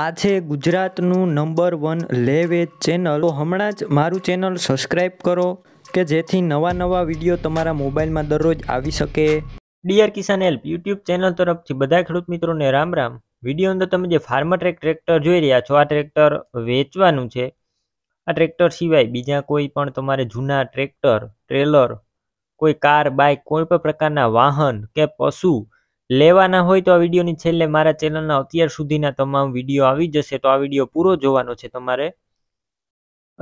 આ છે ગુજરાતનું નંબર વન લેવેજ ચેનલ તો હમણાં જ મારું ચેનલ સબસ્ક્રાઈબ કરો કે જેથી નવા નવા વિડીયો તમારા મોબાઈલમાં દરરોજ આવી શકે DR Kisan help YouTube channel તરફથી બધા ખેડૂત મિત્રોને રામ રામ વિડીયો અંદર તમે જે ફાર્મર ટ્રેક ટ્રેક્ટર જોઈ રહ્યા છો આ ટ્રેક્ટર વેચવાનું છે આ ટ્રેક્ટર સિવાય બીજા કોઈ પણ તમારે જૂના ટ્રેક્ટર ટ્રેલર કોઈ કાર બાઇક કોઈ પણ પ્રકારના વાહન કે પશુ લેવાના હોય તો આ વિડીયોની છેલ્લે મારા ચેનલના અત્યાર સુધીના તમામ વિડીયો આવી જશે તો આ વિડીયો પૂરો જોવાનો છે તમારે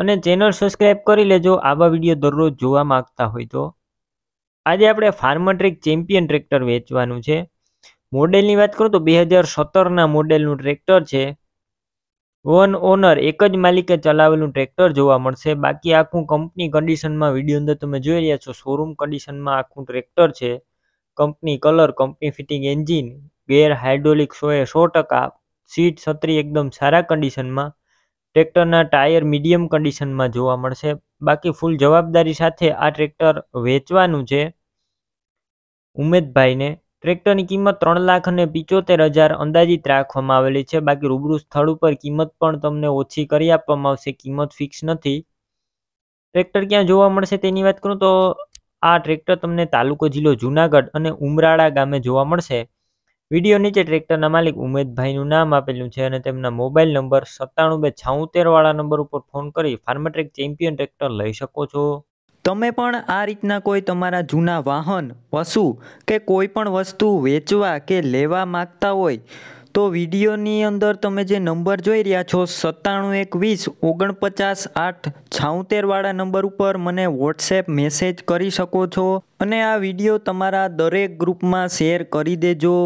અને ચેનલ સબસ્ક્રાઇબ કરી લેજો આવા વિડીયો દરરોજ જોવા માંગતા હોય તો આજે આપણે ફાર્મર ટ્રેક ચેમ્પિયન ટ્રેક્ટર વેચવાનું છે મોડેલની વાત કરું તો બે હજાર સત્તરના મોડેલનું ટ્રેક્ટર છે વન ઓનર એક જ માલિકે ચલાવેલું ટ્રેક્ટર જોવા મળશે બાકી આખું કંપની કન્ડિશનમાં વિડીયો અંદર તમે જોઈ રહ્યા છો શોરૂમ કન્ડિશનમાં આખું ટ્રેક્ટર છે company colour company fitting engine gear hydraulic સોએ સો ટકા સીટ છત્રી એકદમ સારા કન્ડિશનમાં ટ્રેક્ટરના ટાયર મીડિયમ કન્ડિશનમાં જોવા મળશે બાકી ફૂલ જવાબદારી સાથે આ ટ્રેક્ટર વેચવાનું છે ઉમેદભાઈને ટ્રેક્ટરની કિંમત ત્રણ લાખ અને પિચોતેર હજાર અંદાજિત રાખવામાં આવેલી છે બાકી રૂબરૂ સ્થળ ઉપર કિંમત પણ તમને ઓછી કરી આપવામાં આવશે કિંમત ફિક્સ નથી ટ્રેક્ટર ક્યાં જોવા મળશે તેની વાત કરું તો આ ટ્રેક્ટર તમને તાલુકો જિલ્લો જૂનાગઢ અને ઉમરાળા ગામે જોવા મળશે વિડીયો નીચે ટ્રેક્ટરના માલિક ઉમેદભાઈનું નામ આપેલું છે અને તેમના મોબાઈલ નંબર સત્તાણું બે છાઉતેરવાળા નંબર ઉપર ફોન કરી ફાર્મટ્રેક ચેમ્પિયન ટ્રેક્ટર લઈ શકો છો તમે પણ આ રીતના કોઈ તમારા જૂના વાહન પશુ કે કોઈ પણ વસ્તુ વેચવા કે લેવા માગતા હોય તો વિડીયોની અંદર તમે જે નંબર જોઈ રહ્યા છો સત્તાણું એકવીસ ઓગણપચાસ આઠ છાઉતેરવાળા નંબર ઉપર મને વોટ્સએપ મેસેજ કરી શકો છો અને આ વિડીયો તમારા દરેક ગ્રુપમાં શેર કરી દેજો